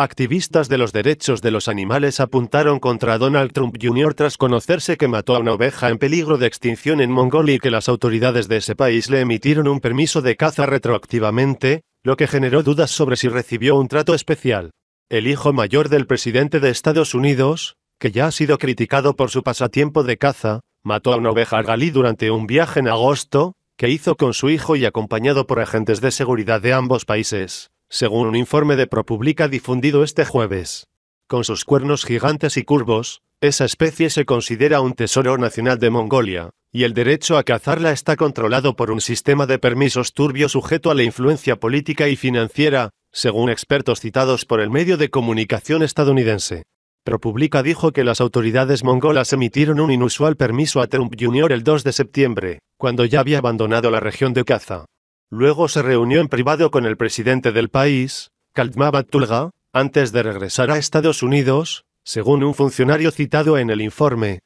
Activistas de los derechos de los animales apuntaron contra Donald Trump Jr. tras conocerse que mató a una oveja en peligro de extinción en Mongolia y que las autoridades de ese país le emitieron un permiso de caza retroactivamente, lo que generó dudas sobre si recibió un trato especial. El hijo mayor del presidente de Estados Unidos, que ya ha sido criticado por su pasatiempo de caza, mató a una oveja galí durante un viaje en agosto, que hizo con su hijo y acompañado por agentes de seguridad de ambos países según un informe de ProPublica difundido este jueves. Con sus cuernos gigantes y curvos, esa especie se considera un tesoro nacional de Mongolia, y el derecho a cazarla está controlado por un sistema de permisos turbio sujeto a la influencia política y financiera, según expertos citados por el medio de comunicación estadounidense. ProPublica dijo que las autoridades mongolas emitieron un inusual permiso a Trump Jr. el 2 de septiembre, cuando ya había abandonado la región de caza. Luego se reunió en privado con el presidente del país, Tulga, antes de regresar a Estados Unidos, según un funcionario citado en el informe.